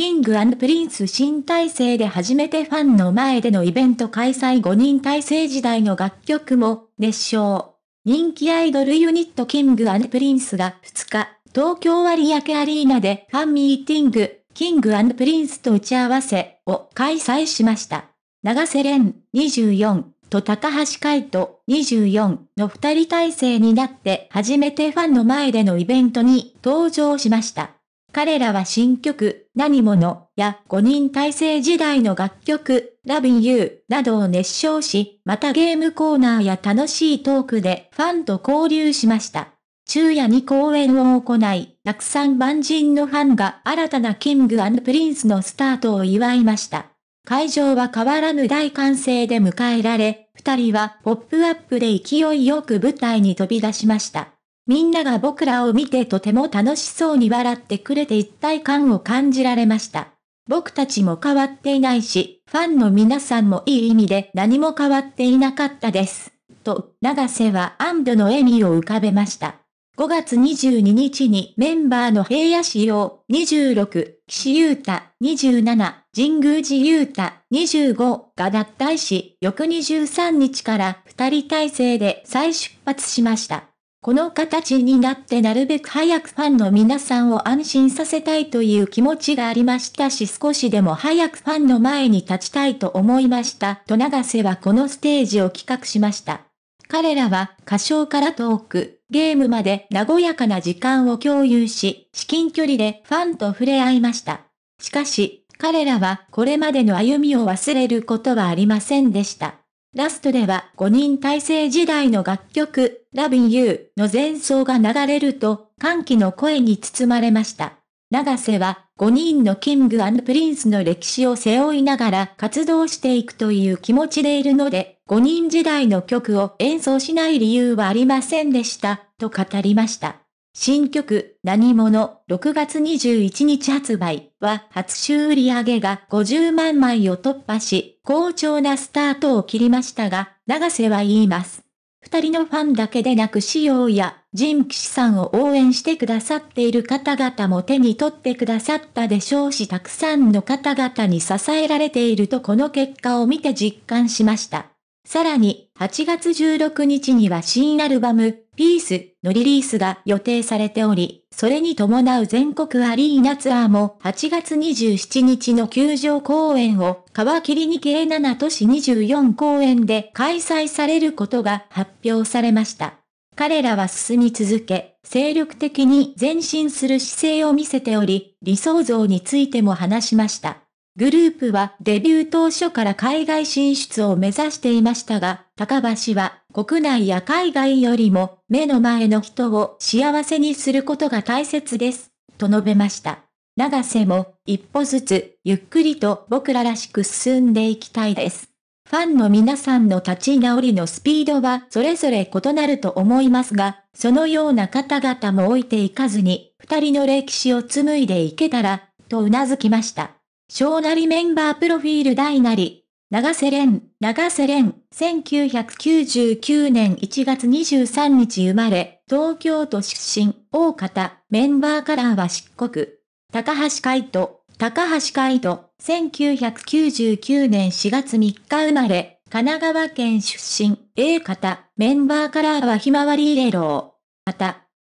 キングプリンス新体制で初めてファンの前でのイベント開催5人体制時代の楽曲も熱唱。人気アイドルユニットキングプリンスが2日、東京有明アリーナでファンミーティング、キングプリンスと打ち合わせを開催しました。長瀬廉24と高橋海人24の2人体制になって初めてファンの前でのイベントに登場しました。彼らは新曲、何者や5人体制時代の楽曲、ラビンユーなどを熱唱し、またゲームコーナーや楽しいトークでファンと交流しました。昼夜に公演を行い、たくさん万人のファンが新たなキングプリンスのスタートを祝いました。会場は変わらぬ大歓声で迎えられ、二人はポップアップで勢いよく舞台に飛び出しました。みんなが僕らを見てとても楽しそうに笑ってくれて一体感を感じられました。僕たちも変わっていないし、ファンの皆さんもいい意味で何も変わっていなかったです。と、長瀬は安堵の笑みを浮かべました。5月22日にメンバーの平野志陽26、岸優太27、神宮寺優太25が脱退し、翌23日から2人体制で再出発しました。この形になってなるべく早くファンの皆さんを安心させたいという気持ちがありましたし少しでも早くファンの前に立ちたいと思いましたと永瀬はこのステージを企画しました。彼らは歌唱から遠く、ゲームまで和やかな時間を共有し、至近距離でファンと触れ合いました。しかし、彼らはこれまでの歩みを忘れることはありませんでした。ラストでは5人体制時代の楽曲、Love You の前奏が流れると、歓喜の声に包まれました。長瀬は5人のキングプリンスの歴史を背負いながら活動していくという気持ちでいるので、5人時代の曲を演奏しない理由はありませんでした、と語りました。新曲、何者、6月21日発売は、初週売上が50万枚を突破し、好調なスタートを切りましたが、長瀬は言います。二人のファンだけでなく、仕様や、人シさんを応援してくださっている方々も手に取ってくださったでしょうし、たくさんの方々に支えられているとこの結果を見て実感しました。さらに、8月16日には新アルバム、ピースのリリースが予定されており、それに伴う全国アリーナツアーも8月27日の球場公演を皮切りに計7都市24公演で開催されることが発表されました。彼らは進み続け、精力的に前進する姿勢を見せており、理想像についても話しました。グループはデビュー当初から海外進出を目指していましたが、高橋は国内や海外よりも目の前の人を幸せにすることが大切です、と述べました。長瀬も一歩ずつゆっくりと僕ららしく進んでいきたいです。ファンの皆さんの立ち直りのスピードはそれぞれ異なると思いますが、そのような方々も置いていかずに、二人の歴史を紡いでいけたら、と頷きました。小なりメンバープロフィール大なり、長瀬廉、長瀬廉、1999年1月23日生まれ、東京都出身、大方、メンバーカラーは漆黒。高橋海人、高橋海人、1999年4月3日生まれ、神奈川県出身、A 型、メンバーカラーはひまわりイエロー。また、